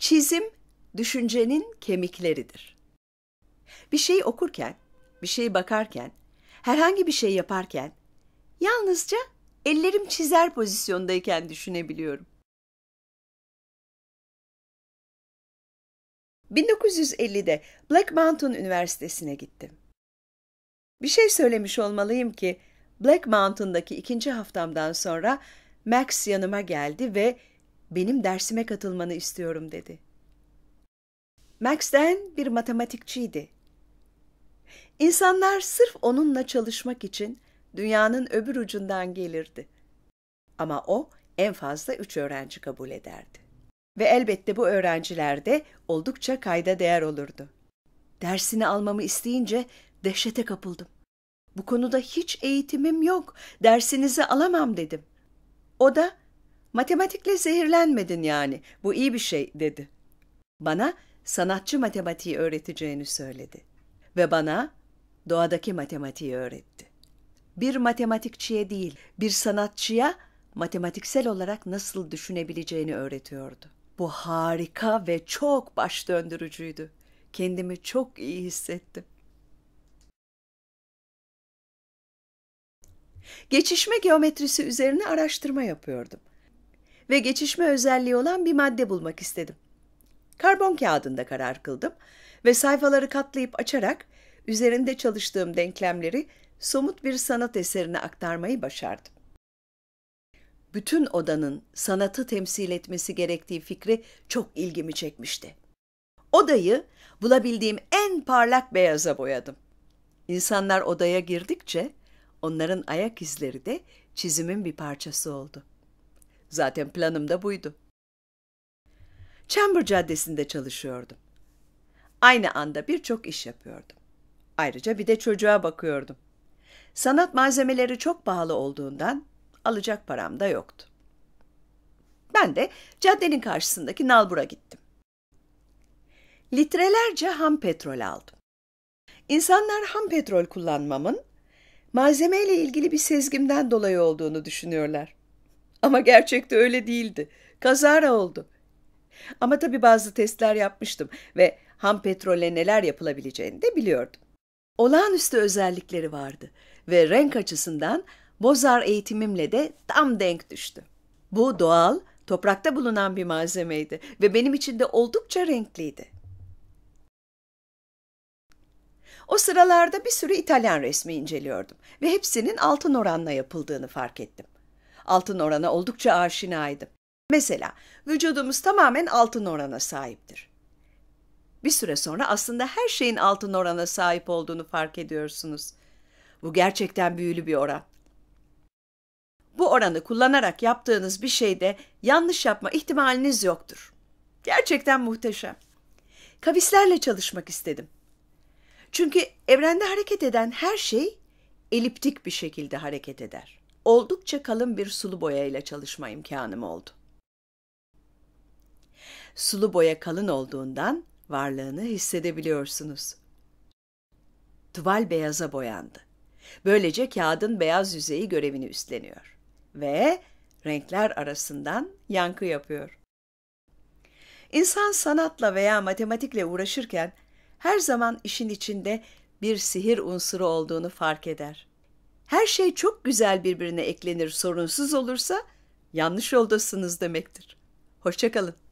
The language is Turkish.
Çizim düşüncenin kemikleridir. Bir şey okurken, bir şey bakarken, herhangi bir şey yaparken yalnızca ellerim çizer pozisyondayken düşünebiliyorum. 1950'de Black Mountain Üniversitesi'ne gittim. Bir şey söylemiş olmalıyım ki Black Mountain'daki ikinci haftamdan sonra Max yanıma geldi ve benim dersime katılmanı istiyorum dedi. Max'den bir matematikçiydi. İnsanlar sırf onunla çalışmak için dünyanın öbür ucundan gelirdi. Ama o en fazla üç öğrenci kabul ederdi. Ve elbette bu öğrenciler de oldukça kayda değer olurdu. Dersini almamı isteyince dehşete kapıldım. Bu konuda hiç eğitimim yok, dersinizi alamam dedim. O da Matematikle zehirlenmedin yani. Bu iyi bir şey dedi. Bana sanatçı matematiği öğreteceğini söyledi ve bana doğadaki matematiği öğretti. Bir matematikçiye değil, bir sanatçıya matematiksel olarak nasıl düşünebileceğini öğretiyordu. Bu harika ve çok baş döndürücüydü. Kendimi çok iyi hissettim. Geçişme geometrisi üzerine araştırma yapıyordum ve geçişme özelliği olan bir madde bulmak istedim. Karbon kağıdında karar kıldım ve sayfaları katlayıp açarak üzerinde çalıştığım denklemleri somut bir sanat eserine aktarmayı başardım. Bütün odanın sanatı temsil etmesi gerektiği fikri çok ilgimi çekmişti. Odayı bulabildiğim en parlak beyaza boyadım. İnsanlar odaya girdikçe onların ayak izleri de çizimin bir parçası oldu. Zaten planım da buydu. Chamber Caddesi'nde çalışıyordum. Aynı anda birçok iş yapıyordum. Ayrıca bir de çocuğa bakıyordum. Sanat malzemeleri çok pahalı olduğundan alacak param da yoktu. Ben de caddenin karşısındaki Nalbur'a gittim. Litrelerce ham petrol aldım. İnsanlar ham petrol kullanmamın malzemeyle ilgili bir sezgimden dolayı olduğunu düşünüyorlar. Ama gerçekte öyle değildi. Kazara oldu. Ama tabii bazı testler yapmıştım ve ham petrolle neler yapılabileceğini de biliyordum. Olağanüstü özellikleri vardı ve renk açısından bozar eğitimimle de tam denk düştü. Bu doğal, toprakta bulunan bir malzemeydi ve benim için de oldukça renkliydi. O sıralarda bir sürü İtalyan resmi inceliyordum ve hepsinin altın oranla yapıldığını fark ettim. Altın orana oldukça aşinaydım. Mesela vücudumuz tamamen altın orana sahiptir. Bir süre sonra aslında her şeyin altın orana sahip olduğunu fark ediyorsunuz. Bu gerçekten büyülü bir oran. Bu oranı kullanarak yaptığınız bir şeyde yanlış yapma ihtimaliniz yoktur. Gerçekten muhteşem. Kavislerle çalışmak istedim. Çünkü evrende hareket eden her şey eliptik bir şekilde hareket eder oldukça kalın bir sulu boya ile çalışma imkanım oldu. Sulu boya kalın olduğundan varlığını hissedebiliyorsunuz. Tuval beyaza boyandı. Böylece kağıdın beyaz yüzeyi görevini üstleniyor ve renkler arasından yankı yapıyor. İnsan sanatla veya matematikle uğraşırken her zaman işin içinde bir sihir unsuru olduğunu fark eder her şey çok güzel birbirine eklenir sorunsuz olursa yanlış yoldasınız demektir. Hoşçakalın.